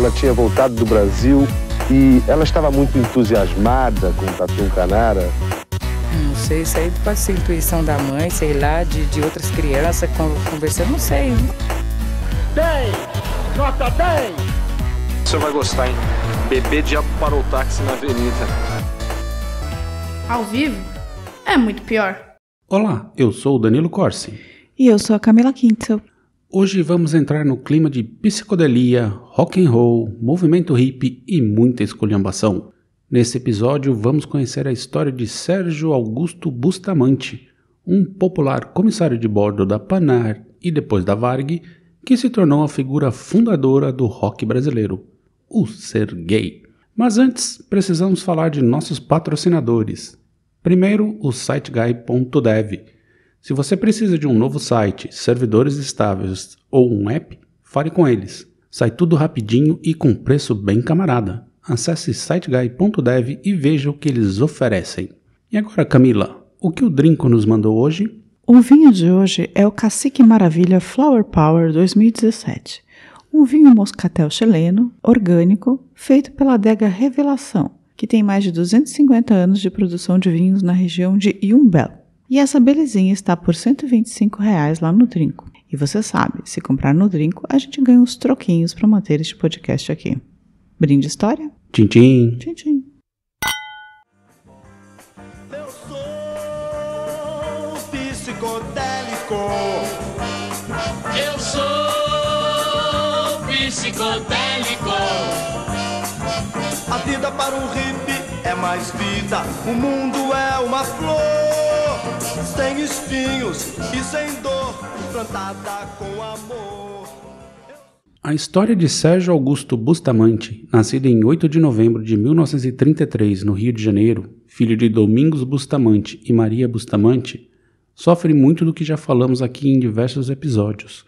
Ela tinha voltado do Brasil e ela estava muito entusiasmada com o Tatu Canara. Não sei, isso aí pode ser intuição da mãe, sei lá, de, de outras crianças conversando, não sei. bem Nota bem Você vai gostar, hein? Bebê diabo parou o táxi na avenida. Ao vivo é muito pior. Olá, eu sou o Danilo Corsi. E eu sou a Camila Quintzel. Hoje vamos entrar no clima de psicodelia, rock and roll, movimento hippie e muita esculhambação. Nesse episódio vamos conhecer a história de Sérgio Augusto Bustamante, um popular comissário de bordo da Panar e depois da Varg, que se tornou a figura fundadora do rock brasileiro, o ser gay. Mas antes, precisamos falar de nossos patrocinadores. Primeiro, o siteguy.dev se você precisa de um novo site, servidores estáveis ou um app, fale com eles. Sai tudo rapidinho e com preço bem camarada. Acesse siteguy.dev e veja o que eles oferecem. E agora, Camila, o que o Drinco nos mandou hoje? O vinho de hoje é o Cacique Maravilha Flower Power 2017, um vinho moscatel chileno, orgânico, feito pela adega Revelação, que tem mais de 250 anos de produção de vinhos na região de Yumbel. E essa belezinha está por 125 reais lá no Trinco. E você sabe, se comprar no Trinco, a gente ganha uns troquinhos para manter este podcast aqui. Brinde história? Tchim, tchim. Tchim, tchim. Eu sou psicodélico. Eu sou psicodélico. A vida para um hippie é mais vida. O mundo é uma flor sem espinhos e sem dor, plantada com amor. A história de Sérgio Augusto Bustamante, nascido em 8 de novembro de 1933 no Rio de Janeiro, filho de Domingos Bustamante e Maria Bustamante, sofre muito do que já falamos aqui em diversos episódios.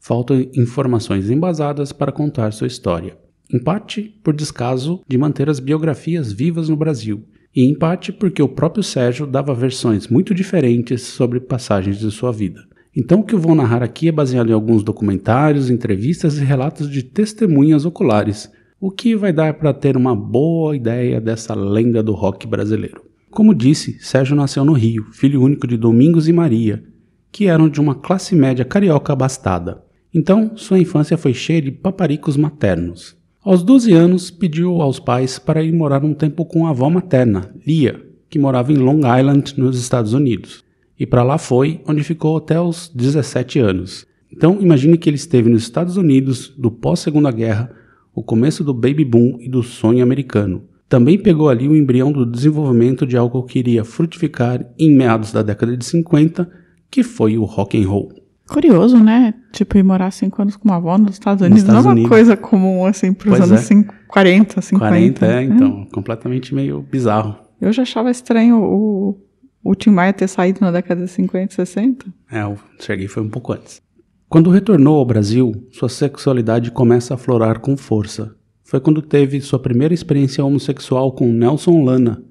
Faltam informações embasadas para contar sua história, em parte por descaso de manter as biografias vivas no Brasil e em parte porque o próprio Sérgio dava versões muito diferentes sobre passagens de sua vida. Então, o que eu vou narrar aqui é baseado em alguns documentários, entrevistas e relatos de testemunhas oculares, o que vai dar para ter uma boa ideia dessa lenda do rock brasileiro. Como disse, Sérgio nasceu no Rio, filho único de Domingos e Maria, que eram de uma classe média carioca abastada. Então, sua infância foi cheia de paparicos maternos. Aos 12 anos, pediu aos pais para ir morar um tempo com a avó materna, Lia, que morava em Long Island, nos Estados Unidos. E para lá foi, onde ficou até os 17 anos. Então, imagine que ele esteve nos Estados Unidos do pós-Segunda Guerra, o começo do baby boom e do sonho americano. Também pegou ali o embrião do desenvolvimento de algo que iria frutificar em meados da década de 50, que foi o rock and roll. Curioso, né? Tipo, ir morar cinco anos com uma avó nos Estados Unidos nos Estados não é uma coisa comum, assim, para os anos é. 40, 50. 40, é, então, é. completamente meio bizarro. Eu já achava estranho o, o Tim Maia ter saído na década de 50, 60. É, eu cheguei foi um pouco antes. Quando retornou ao Brasil, sua sexualidade começa a florar com força. Foi quando teve sua primeira experiência homossexual com Nelson Lana,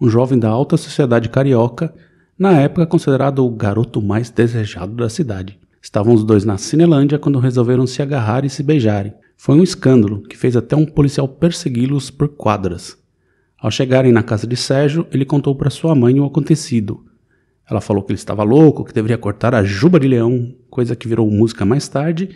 um jovem da alta sociedade carioca, na época considerado o garoto mais desejado da cidade. Estavam os dois na Cinelândia quando resolveram se agarrar e se beijarem. Foi um escândalo que fez até um policial persegui-los por quadras. Ao chegarem na casa de Sérgio, ele contou para sua mãe o acontecido. Ela falou que ele estava louco, que deveria cortar a juba de leão, coisa que virou música mais tarde,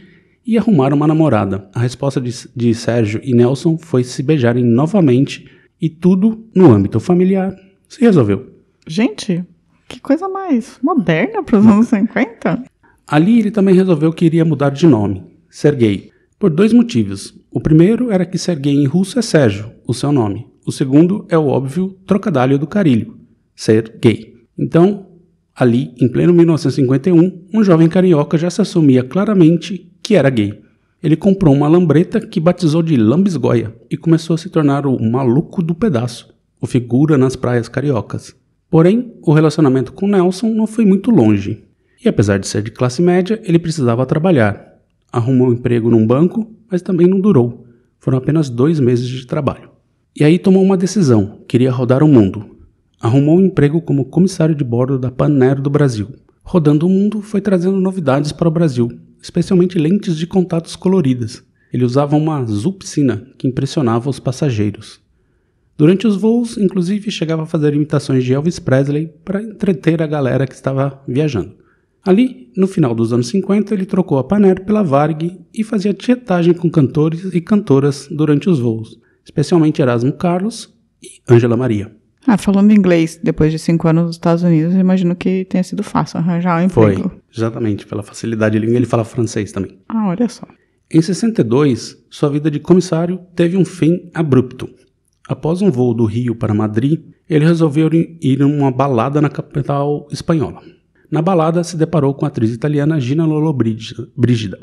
e arrumar uma namorada. A resposta de, de Sérgio e Nelson foi se beijarem novamente e tudo no âmbito familiar se resolveu. Gente, que coisa mais moderna para os anos 50. Ali ele também resolveu que iria mudar de nome, Sergei, por dois motivos. O primeiro era que Sergei em russo é Sérgio, o seu nome. O segundo é o óbvio trocadilho do carilho, ser gay. Então, ali, em pleno 1951, um jovem carioca já se assumia claramente que era gay. Ele comprou uma lambreta que batizou de Lambisgoia e começou a se tornar o maluco do pedaço, o figura nas praias cariocas. Porém, o relacionamento com Nelson não foi muito longe. E apesar de ser de classe média, ele precisava trabalhar. Arrumou um emprego num banco, mas também não durou. Foram apenas dois meses de trabalho. E aí tomou uma decisão: queria rodar o mundo. Arrumou um emprego como comissário de bordo da Panero do Brasil. Rodando o mundo foi trazendo novidades para o Brasil, especialmente lentes de contatos coloridas. Ele usava uma azul piscina que impressionava os passageiros. Durante os voos, inclusive, chegava a fazer imitações de Elvis Presley para entreter a galera que estava viajando. Ali, no final dos anos 50, ele trocou a Paner pela Varg e fazia tietagem com cantores e cantoras durante os voos, especialmente Erasmo Carlos e Ângela Maria. Ah, falando inglês depois de cinco anos nos Estados Unidos, eu imagino que tenha sido fácil arranjar um emprego. Foi, exatamente, pela facilidade de língua, ele fala francês também. Ah, olha só. Em 62, sua vida de comissário teve um fim abrupto. Após um voo do Rio para Madrid, ele resolveu ir a uma balada na capital espanhola. Na balada, se deparou com a atriz italiana Gina Lollobrigida.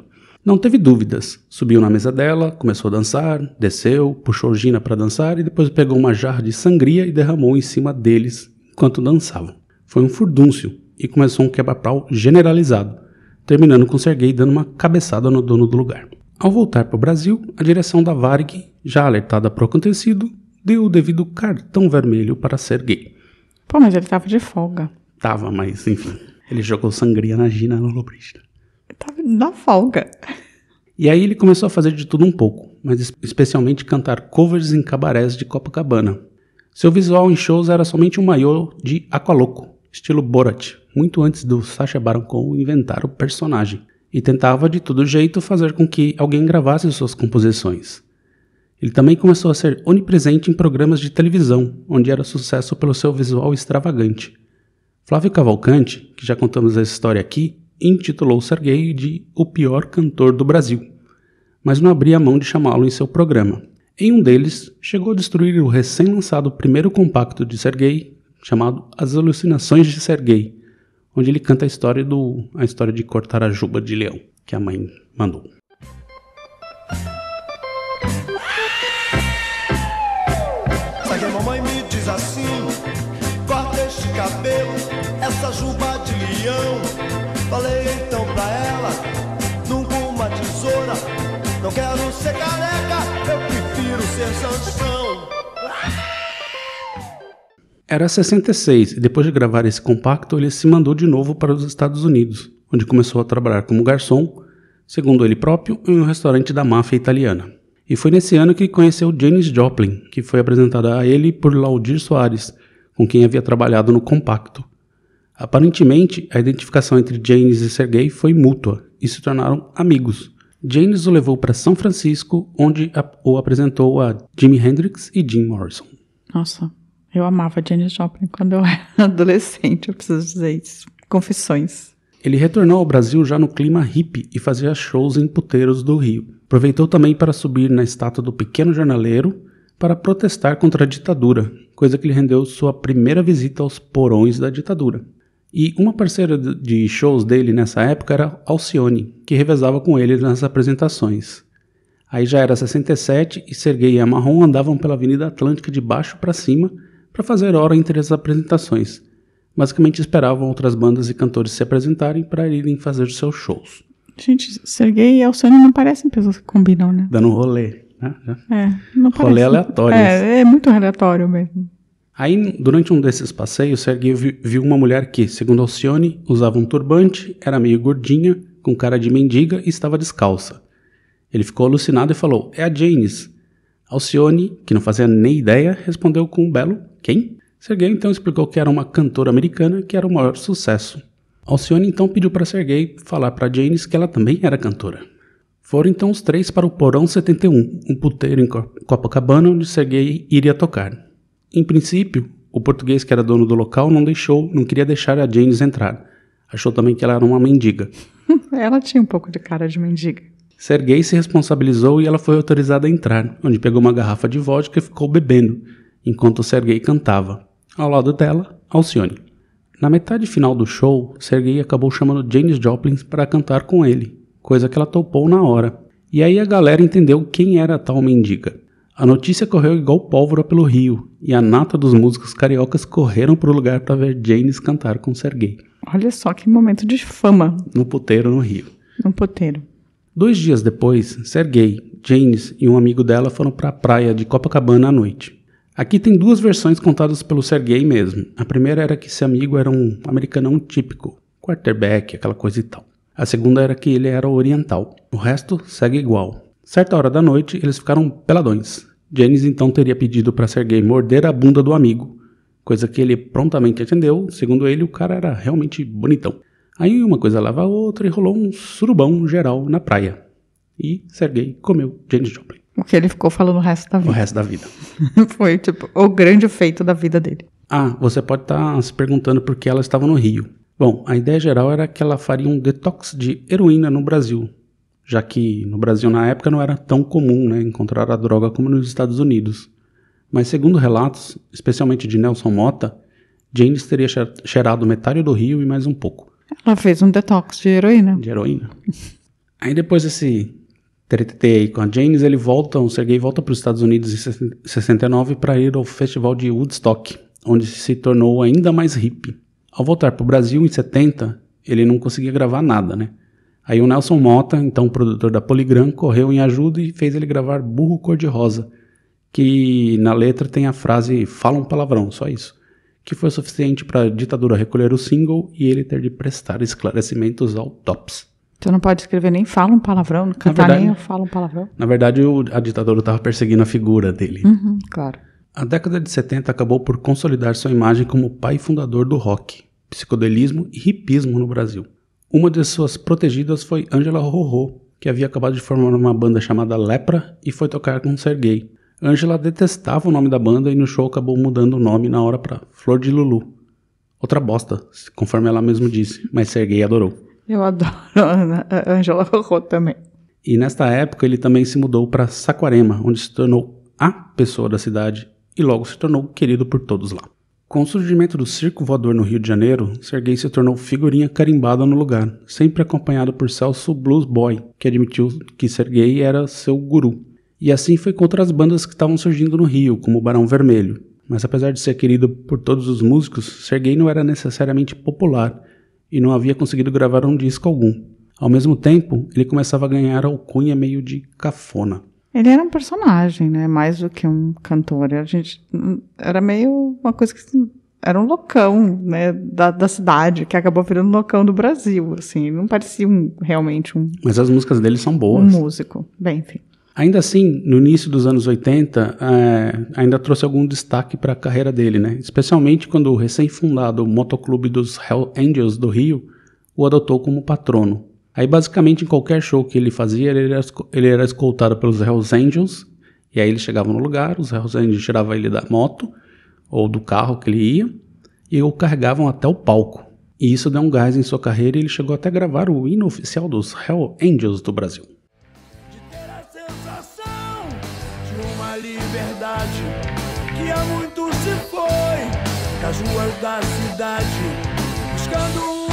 Não teve dúvidas. Subiu na mesa dela, começou a dançar, desceu, puxou Gina para dançar e depois pegou uma jarra de sangria e derramou em cima deles enquanto dançavam. Foi um furdúncio e começou um quebra-pau generalizado, terminando com Sergei dando uma cabeçada no dono do lugar. Ao voltar para o Brasil, a direção da Varg, já alertada para o acontecido, deu o devido cartão vermelho para Sergei. Pô, mas ele estava de folga. Tava, mas enfim. Ele jogou sangria na Gina no Tava na folga. E aí ele começou a fazer de tudo um pouco, mas especialmente cantar covers em cabarés de Copacabana. Seu visual em shows era somente um maiô de aqualoco, estilo Borat, muito antes do Sacha Baron Cohen inventar o personagem, e tentava de todo jeito fazer com que alguém gravasse suas composições. Ele também começou a ser onipresente em programas de televisão, onde era sucesso pelo seu visual extravagante. Flávio Cavalcante, que já contamos essa história aqui, intitulou Sergei de o pior cantor do Brasil, mas não abria mão de chamá-lo em seu programa. Em um deles, chegou a destruir o recém-lançado primeiro compacto de Sergei, chamado As Alucinações de Sergei", onde ele canta a história do a história de cortar a juba de leão que a mãe mandou. ser Sansão. Era 66 e depois de gravar esse compacto, ele se mandou de novo para os Estados Unidos, onde começou a trabalhar como garçom, segundo ele próprio, em um restaurante da máfia italiana. E foi nesse ano que conheceu Janis Joplin, que foi apresentada a ele por Laudir Soares, com quem havia trabalhado no compacto. Aparentemente, a identificação entre Janis e Sergei foi mútua e se tornaram amigos. James o levou para São Francisco, onde o apresentou a Jimi Hendrix e Jim Morrison. Nossa, eu amava Janis Joplin quando eu era adolescente, eu preciso dizer isso. Confissões. Ele retornou ao Brasil já no clima hippie e fazia shows em puteiros do Rio. Aproveitou também para subir na estátua do pequeno jornaleiro para protestar contra a ditadura, coisa que lhe rendeu sua primeira visita aos porões da ditadura. E uma parceira de shows dele nessa época era Alcione, que revezava com ele nas apresentações. Aí já era 67 e Sergei e Amarron andavam pela Avenida Atlântica de baixo para cima para fazer hora entre as apresentações. Basicamente esperavam outras bandas e cantores se apresentarem para irem fazer seus shows. Gente, Sergei e Alcione não parecem pessoas que combinam, né? Dando rolê, né? É, não parece. Rolê aleatório. É, é muito aleatório mesmo. Aí, durante um desses passeios, Sergei viu uma mulher que, segundo Alcione, usava um turbante, era meio gordinha, com cara de mendiga e estava descalça. Ele ficou alucinado e falou: É a Janice. Alcione, que não fazia nem ideia, respondeu com um belo: Quem? Sergei então explicou que era uma cantora americana que era o maior sucesso. Alcione então pediu para Sergei falar para Janis que ela também era cantora. Foram então os três para o Porão 71, um puteiro em Copacabana onde Sergei iria tocar. Em princípio, o português que era dono do local não deixou, não queria deixar a James entrar. Achou também que ela era uma mendiga. ela tinha um pouco de cara de mendiga. Sergei se responsabilizou e ela foi autorizada a entrar, onde pegou uma garrafa de vodka e ficou bebendo, enquanto Sergei cantava. Ao lado dela, Alcione. Na metade final do show, Sergei acabou chamando James Joplin para cantar com ele, coisa que ela topou na hora. E aí a galera entendeu quem era a tal mendiga. A notícia correu igual pólvora pelo rio, e a nata dos músicos cariocas correram para o lugar para ver Janis cantar com Sergei. Olha só que momento de fama. No puteiro no Rio. No puteiro. Dois dias depois, Sergei, Janis e um amigo dela foram para a praia de Copacabana à noite. Aqui tem duas versões contadas pelo Sergei mesmo. A primeira era que esse amigo era um americanão típico, quarterback, aquela coisa e tal. A segunda era que ele era oriental. O resto segue igual. Certa hora da noite, eles ficaram peladões, Janice então teria pedido para Sergei morder a bunda do amigo, coisa que ele prontamente atendeu, segundo ele, o cara era realmente bonitão. Aí uma coisa lava a outra e rolou um surubão geral na praia. E Sergei comeu Janis Joplin. O que ele ficou falando o resto da vida. O resto da vida. Foi, tipo, o grande feito da vida dele. Ah, você pode estar tá se perguntando por que ela estava no Rio. Bom, a ideia geral era que ela faria um detox de heroína no Brasil, já que no Brasil na época não era tão comum né, encontrar a droga como nos Estados Unidos. Mas segundo relatos, especialmente de Nelson Mota, James teria cheirado metade do rio e mais um pouco. Ela fez um detox de heroína. De heroína. aí depois desse TTT aí com a James, ele volta, o Sergei volta para os Estados Unidos em 69 para ir ao festival de Woodstock, onde se tornou ainda mais hippie. Ao voltar para o Brasil em 70, ele não conseguia gravar nada, né? Aí o Nelson Mota, então produtor da Poligram, correu em ajuda e fez ele gravar Burro Cor-de-Rosa, que na letra tem a frase Fala um palavrão, só isso, que foi suficiente para a ditadura recolher o single e ele ter de prestar esclarecimentos ao TOPS. Você então não pode escrever nem fala um palavrão, cantar verdade, nem Fala um palavrão. Na verdade, o, a ditadura estava perseguindo a figura dele. Uhum, claro. A década de 70 acabou por consolidar sua imagem como pai fundador do rock, psicodelismo e hipismo no Brasil. Uma de suas protegidas foi Angela Rorô, que havia acabado de formar uma banda chamada Lepra e foi tocar com Sergei. Angela detestava o nome da banda e no show acabou mudando o nome na hora para Flor de Lulu. Outra bosta, conforme ela mesmo disse, mas Sergei adorou. Eu adoro a Angela Rorô também. E nesta época ele também se mudou para Saquarema, onde se tornou a pessoa da cidade e logo se tornou querido por todos lá. Com o surgimento do circo voador no Rio de Janeiro, Serguei se tornou figurinha carimbada no lugar, sempre acompanhado por Celso Blues Boy, que admitiu que Serguei era seu guru. E assim foi com outras bandas que estavam surgindo no Rio, como o Barão Vermelho. Mas apesar de ser querido por todos os músicos, Serguei não era necessariamente popular e não havia conseguido gravar um disco algum. Ao mesmo tempo, ele começava a ganhar alcunha meio de cafona. Ele era um personagem, né? Mais do que um cantor. A gente hum, era meio uma coisa que assim, era um loucão, né, da, da cidade, que acabou virando loucão do Brasil, assim, não parecia um, realmente um... Mas as músicas dele são boas. Um músico, bem, enfim. Ainda assim, no início dos anos 80, é, ainda trouxe algum destaque para a carreira dele, né? Especialmente quando o recém-fundado Motoclube dos Hell Angels do Rio o adotou como patrono. Aí, basicamente, em qualquer show que ele fazia, ele era, ele era escoltado pelos Hells Angels. E aí ele chegava no lugar, os Hells Angels tiravam ele da moto ou do carro que ele ia e o carregavam até o palco. E isso deu um gás em sua carreira e ele chegou até a gravar o hino oficial dos Hell Angels do Brasil. De ter a sensação de uma liberdade que há muito se foi das ruas da cidade, buscando um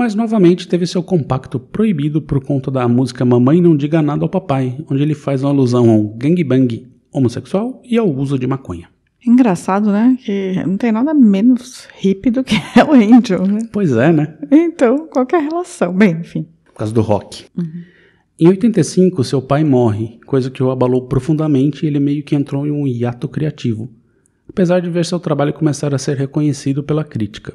mas novamente teve seu compacto proibido por conta da música Mamãe Não Diga Nada ao Papai, onde ele faz uma alusão ao gangbang homossexual e ao uso de maconha. Engraçado, né? Que não tem nada menos hippie do que Hell Angel, né? Pois é, né? Então, qual é a relação? Bem, enfim. Por causa do rock. Uhum. Em 85, seu pai morre, coisa que o abalou profundamente e ele meio que entrou em um hiato criativo, apesar de ver seu trabalho começar a ser reconhecido pela crítica.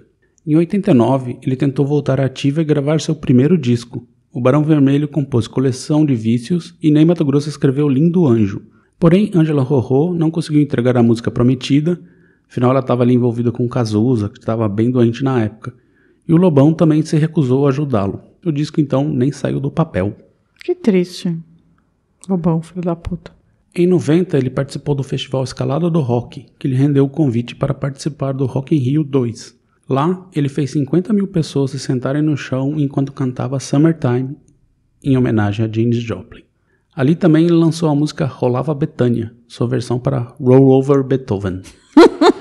Em 89, ele tentou voltar à ativa e gravar seu primeiro disco. O Barão Vermelho compôs Coleção de Vícios e Ney Mato Grosso escreveu Lindo Anjo. Porém, Angela Rorô não conseguiu entregar a música prometida, afinal ela estava ali envolvida com Cazuza, que estava bem doente na época. E o Lobão também se recusou a ajudá-lo. O disco então nem saiu do papel. Que triste. Lobão, filho da puta. Em 90, ele participou do festival Escalada do Rock, que lhe rendeu o convite para participar do Rock in Rio 2. Lá, ele fez 50 mil pessoas se sentarem no chão enquanto cantava Summertime, em homenagem a James Joplin. Ali também ele lançou a música Rolava Betânia, sua versão para Roll Over Beethoven.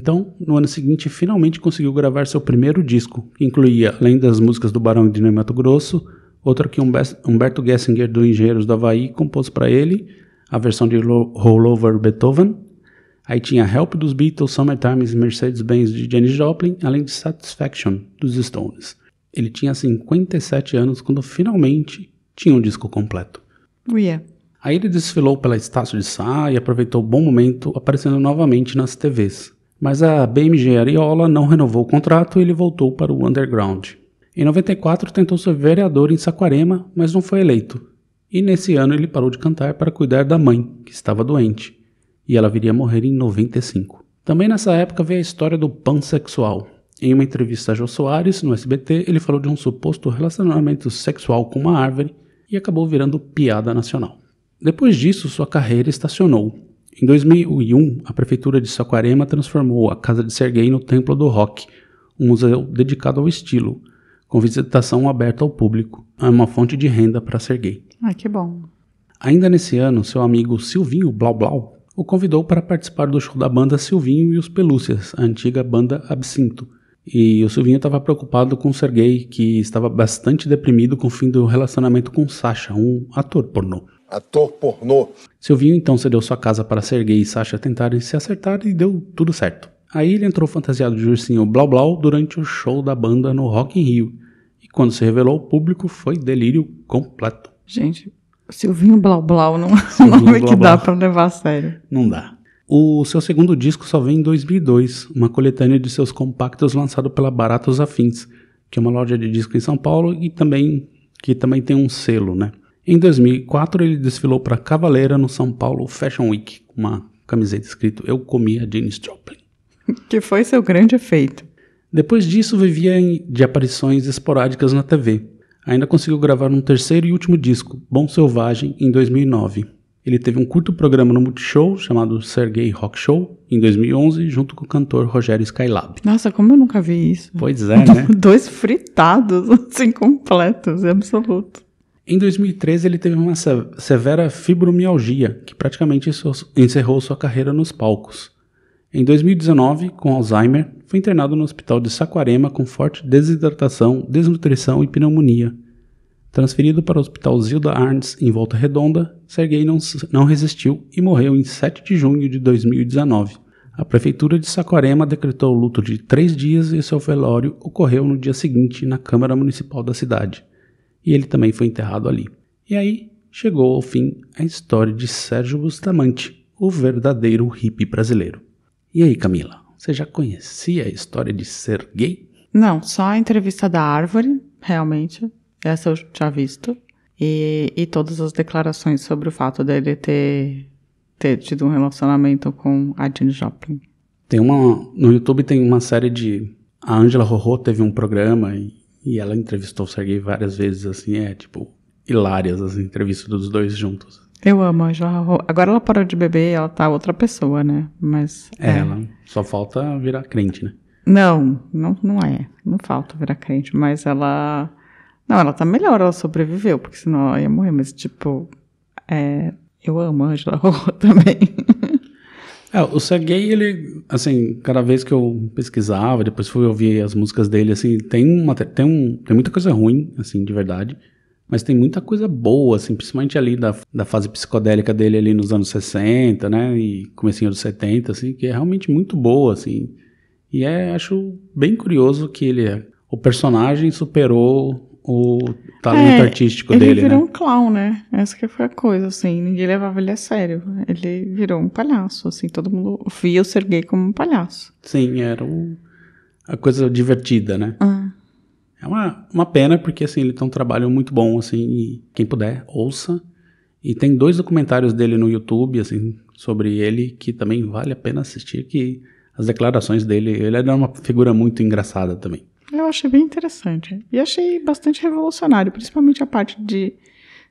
Então, no ano seguinte, finalmente conseguiu gravar seu primeiro disco, que incluía, além das músicas do Barão de Ney Mato Grosso, outra que Humberto Gessinger do Engenheiros do Havaí compôs para ele, a versão de Rollover Beethoven. Aí tinha Help dos Beatles, Summertime e Mercedes-Benz de Janis Joplin, além de Satisfaction dos Stones. Ele tinha 57 anos quando finalmente tinha um disco completo. Yeah. Aí ele desfilou pela Estácio de Sá e aproveitou o bom momento aparecendo novamente nas TVs mas a BMG Ariola não renovou o contrato e ele voltou para o underground. Em 94 tentou ser vereador em Saquarema, mas não foi eleito. E nesse ano ele parou de cantar para cuidar da mãe, que estava doente, e ela viria a morrer em 95. Também nessa época veio a história do pansexual. Em uma entrevista a Jô Soares, no SBT, ele falou de um suposto relacionamento sexual com uma árvore e acabou virando piada nacional. Depois disso, sua carreira estacionou, em 2001, a prefeitura de Saquarema transformou a casa de Serguei no Templo do Rock, um museu dedicado ao estilo, com visitação aberta ao público. É uma fonte de renda para Serguei. Ah, que bom. Ainda nesse ano, seu amigo Silvinho Blau Blau o convidou para participar do show da banda Silvinho e os Pelúcias, a antiga banda Absinto. E o Silvinho estava preocupado com Serguei, que estava bastante deprimido com o fim do relacionamento com Sasha, um ator pornô ator pornô. Silvinho então cedeu sua casa para Sergei e Sasha tentarem se acertar e deu tudo certo. Aí ele entrou fantasiado de ursinho Blau Blau durante o show da banda no Rock in Rio. E quando se revelou ao público, foi delírio completo. Gente, Silvinho Blau Blau não é um nome que dá para levar a sério. Não dá. O seu segundo disco só vem em 2002, uma coletânea de seus compactos lançado pela Baratos Afins, que é uma loja de disco em São Paulo e também que também tem um selo, né? Em 2004, ele desfilou para Cavaleira no São Paulo Fashion Week, com uma camiseta escrito Eu comia Janis Joplin. Que foi seu grande efeito. Depois disso, vivia de aparições esporádicas na TV. Ainda conseguiu gravar um terceiro e último disco, Bom Selvagem, em 2009. Ele teve um curto programa no Multishow chamado Sergei Rock Show em 2011, junto com o cantor Rogério Skylab. Nossa, como eu nunca vi isso. Pois é, né? Dois fritados, assim, completos, absoluto. Em 2013, ele teve uma severa fibromialgia, que praticamente encerrou sua carreira nos palcos. Em 2019, com Alzheimer, foi internado no hospital de Saquarema com forte desidratação, desnutrição e pneumonia. Transferido para o hospital Zilda Arns, em Volta Redonda, Sergei não, não resistiu e morreu em 7 de junho de 2019. A prefeitura de Saquarema decretou luto de três dias e seu velório ocorreu no dia seguinte na Câmara Municipal da cidade e ele também foi enterrado ali. E aí chegou ao fim a história de Sérgio Bustamante, o verdadeiro hippie brasileiro. E aí, Camila, você já conhecia a história de ser gay? Não, só a entrevista da Árvore, realmente. Essa eu já visto. E, e todas as declarações sobre o fato dele ter, ter tido um relacionamento com a Jane Joplin. Tem uma. No YouTube tem uma série de. A Angela Rorô teve um programa e e ela entrevistou o Sergei várias vezes, assim, é tipo, hilárias as entrevistas dos dois juntos. Eu amo a Joa. Agora ela parou de beber, ela tá outra pessoa, né? Mas. É, é, ela só falta virar crente, né? Não, não, não é. Não falta virar crente, mas ela. Não, ela tá melhor, ela sobreviveu, porque senão ela ia morrer, mas tipo. É, eu amo a Angela Rorô também. É, o Sergei, ele, assim, cada vez que eu pesquisava, depois fui ouvir as músicas dele, assim, tem, uma, tem, um, tem muita coisa ruim, assim, de verdade, mas tem muita coisa boa, assim, principalmente ali da, da fase psicodélica dele ali nos anos 60, né, e comecinho dos 70, assim, que é realmente muito boa, assim, e é, acho bem curioso que ele, é. o personagem superou o talento é, artístico dele, né? Ele virou um clown, né? Essa que foi a coisa, assim. Ninguém levava ele a sério. Ele virou um palhaço, assim. Todo mundo via o Sergei como um palhaço. Sim, era um, a coisa divertida, né? Ah. É uma, uma pena, porque, assim, ele tem um trabalho muito bom, assim. quem puder, ouça. E tem dois documentários dele no YouTube, assim, sobre ele, que também vale a pena assistir, que as declarações dele, ele é era uma figura muito engraçada também. Eu achei bem interessante. E achei bastante revolucionário, principalmente a parte de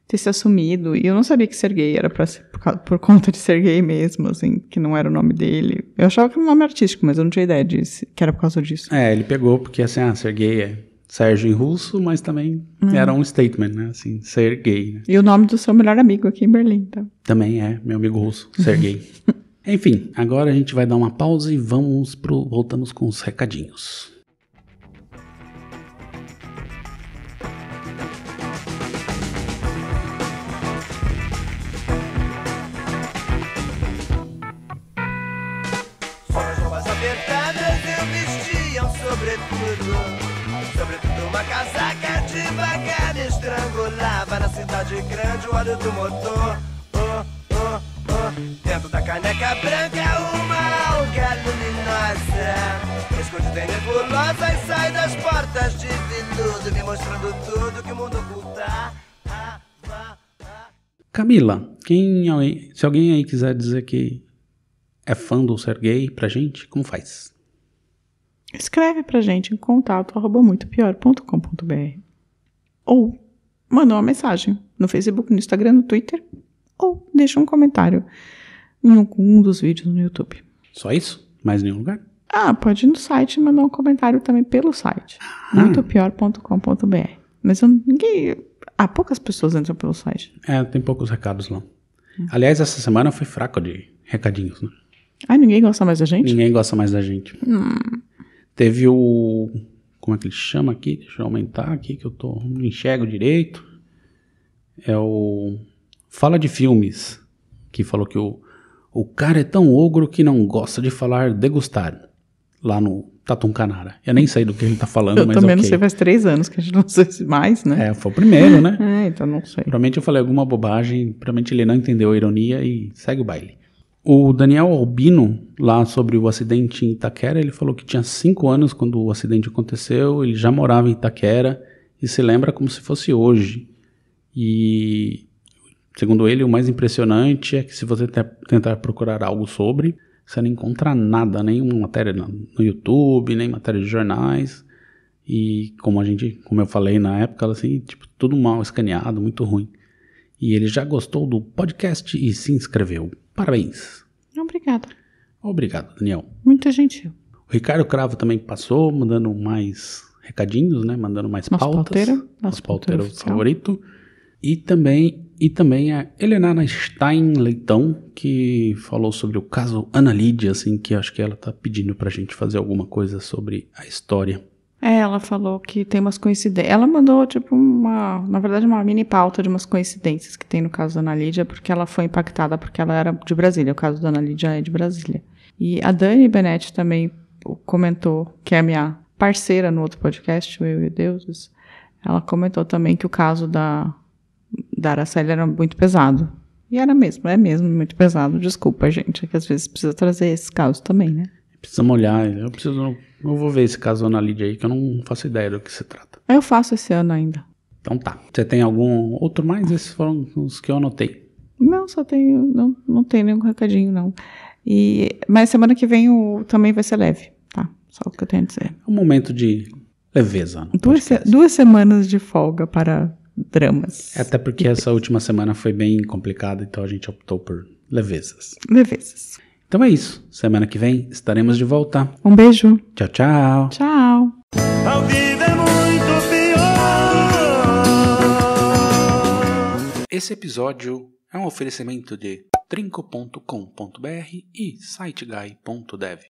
ter se assumido. E eu não sabia que ser gay era pra ser, por, causa, por, conta de ser gay mesmo, assim, que não era o nome dele. Eu achava que era um nome artístico, mas eu não tinha ideia disso, que era por causa disso. É, ele pegou porque, assim, ah, ser gay é Sérgio em russo, mas também uhum. era um statement, né? Assim, ser gay. Né? E o nome do seu melhor amigo aqui em Berlim, tá? Também é, meu amigo russo, ser gay. Enfim, agora a gente vai dar uma pausa e vamos pro. Voltamos com os recadinhos. devagar estrangulava na cidade grande o óleo do motor. Oh, oh, oh. Dentro da caneca branca uma alga luminosa. Escondida em nebulosa e sai das portas de veludo, me mostrando tudo que o mundo oculta. Camila, quem, se alguém aí quiser dizer que é fã do Sergei pra gente, como faz? Escreve pra gente em contato arroba muito pior.com.br ou mandou uma mensagem no Facebook, no Instagram, no Twitter, ou deixa um comentário em algum dos vídeos no YouTube. Só isso? Mais nenhum lugar? Ah, pode ir no site e mandar um comentário também pelo site, ah. muitopior.com.br. Mas eu, ninguém. Há poucas pessoas entram pelo site. É, tem poucos recados lá. É. Aliás, essa semana foi fraco de recadinhos, né? Ah, ninguém gosta mais da gente? Ninguém gosta mais da gente. Hum. Teve o como é que ele chama aqui? Deixa eu aumentar aqui que eu tô, não enxergo direito. É o Fala de Filmes, que falou que o, o cara é tão ogro que não gosta de falar degustar lá no Tatum Canara. Eu nem sei do que ele tá falando, eu mas também okay. não sei, faz três anos que a gente não sei mais, né? É, foi o primeiro, né? é, então não sei. Provavelmente eu falei alguma bobagem, provavelmente ele não entendeu a ironia e segue o baile. O Daniel Albino, lá sobre o acidente em Itaquera, ele falou que tinha cinco anos quando o acidente aconteceu, ele já morava em Itaquera e se lembra como se fosse hoje. E, segundo ele, o mais impressionante é que se você tentar procurar algo sobre, você não encontra nada, nenhuma matéria no YouTube, nem matéria de jornais. E como a gente, como eu falei na época, assim, tipo, tudo mal escaneado, muito ruim. E ele já gostou do podcast e se inscreveu. Parabéns. Obrigada. Obrigado, Daniel. Muito gentil. O Ricardo Cravo também passou, mandando mais recadinhos, né? Mandando mais Nosso pautas. Pauteiro, nosso, nosso pauteiro, pauteiro favorito. E também, e também a Helena Stein Leitão, que falou sobre o caso Ana Lídia, assim, que acho que ela tá pedindo pra gente fazer alguma coisa sobre a história. É, ela falou que tem umas coincidências. Ela mandou, tipo, uma. Na verdade, uma mini pauta de umas coincidências que tem no caso da Ana Lídia, porque ela foi impactada porque ela era de Brasília. O caso da Ana Lídia é de Brasília. E a Dani Benetti também comentou, que é a minha parceira no outro podcast, Meu e Deuses, ela comentou também que o caso da, da Araceli era muito pesado. E era mesmo, é mesmo muito pesado. Desculpa, gente, é que às vezes precisa trazer esses casos também, né? Precisamos olhar. Eu preciso. Eu vou ver esse caso na Lídia aí, que eu não faço ideia do que se trata. Ah, eu faço esse ano ainda. Então tá. Você tem algum outro mais? Esses foram os que eu anotei. Não, só tenho. Não, não tem nenhum recadinho, não. E, mas semana que vem o, também vai ser leve, tá? Só o que eu tenho a dizer. É um momento de leveza. Duas, se, duas semanas de folga para dramas. É, até porque essa última semana foi bem complicada, então a gente optou por levezas. Levezas. Então é isso. Semana que vem estaremos de volta. Um beijo. Tchau, tchau. Tchau. É Esse episódio é um oferecimento de trinco.com.br e siteguy.dev.